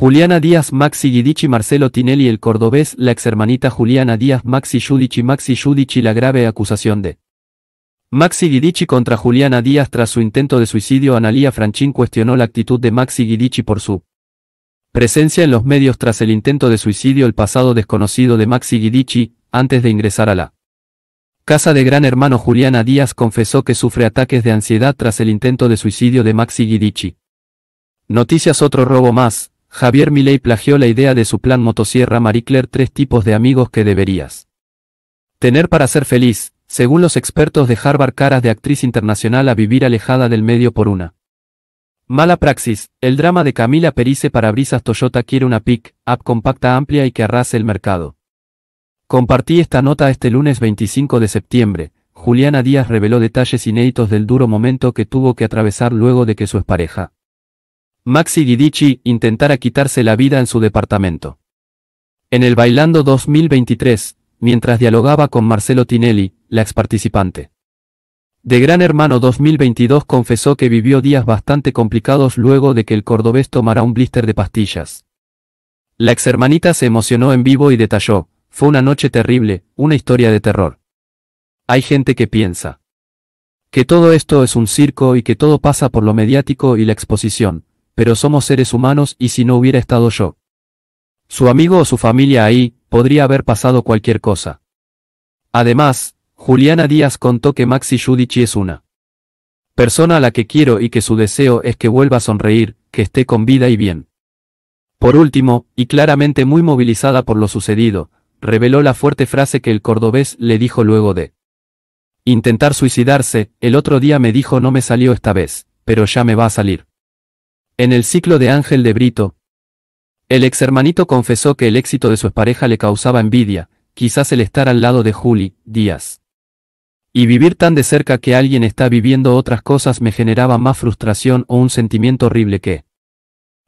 Juliana Díaz Maxi Guidici, Marcelo Tinelli el cordobés la ex hermanita Juliana Díaz Maxi Giudici Maxi Giudici la grave acusación de Maxi Guidici contra Juliana Díaz tras su intento de suicidio Analía Franchín cuestionó la actitud de Maxi Guidici por su presencia en los medios tras el intento de suicidio el pasado desconocido de Maxi Guidici antes de ingresar a la casa de gran hermano Juliana Díaz confesó que sufre ataques de ansiedad tras el intento de suicidio de Maxi Guidici. Noticias otro robo más, Javier Milei plagió la idea de su plan motosierra Marie Claire tres tipos de amigos que deberías tener para ser feliz, según los expertos de Harvard caras de actriz internacional a vivir alejada del medio por una. Mala praxis, el drama de Camila Perice para brisas Toyota quiere una pick app compacta amplia y que arrase el mercado. Compartí esta nota este lunes 25 de septiembre. Juliana Díaz reveló detalles inéditos del duro momento que tuvo que atravesar luego de que su pareja Maxi Guidici intentara quitarse la vida en su departamento. En el Bailando 2023, mientras dialogaba con Marcelo Tinelli, la ex participante. De Gran Hermano 2022 confesó que vivió días bastante complicados luego de que el cordobés tomara un blister de pastillas. La ex hermanita se emocionó en vivo y detalló, fue una noche terrible, una historia de terror. Hay gente que piensa que todo esto es un circo y que todo pasa por lo mediático y la exposición, pero somos seres humanos y si no hubiera estado yo. Su amigo o su familia ahí, podría haber pasado cualquier cosa. Además, Juliana Díaz contó que Maxi Judici es una persona a la que quiero y que su deseo es que vuelva a sonreír, que esté con vida y bien. Por último, y claramente muy movilizada por lo sucedido, reveló la fuerte frase que el cordobés le dijo luego de intentar suicidarse, el otro día me dijo no me salió esta vez, pero ya me va a salir. En el ciclo de Ángel de Brito, el ex hermanito confesó que el éxito de su pareja le causaba envidia, quizás el estar al lado de Juli, Díaz. Y vivir tan de cerca que alguien está viviendo otras cosas me generaba más frustración o un sentimiento horrible que...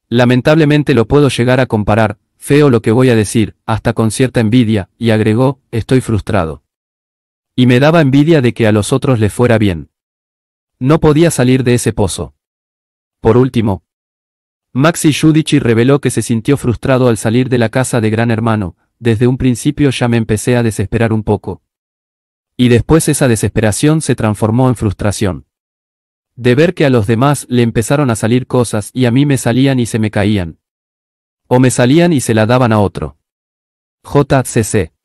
Lamentablemente lo puedo llegar a comparar, feo lo que voy a decir, hasta con cierta envidia, y agregó, estoy frustrado. Y me daba envidia de que a los otros les fuera bien. No podía salir de ese pozo. Por último, Maxi Judici reveló que se sintió frustrado al salir de la casa de Gran Hermano, desde un principio ya me empecé a desesperar un poco. Y después esa desesperación se transformó en frustración. De ver que a los demás le empezaron a salir cosas y a mí me salían y se me caían. O me salían y se la daban a otro. JCC.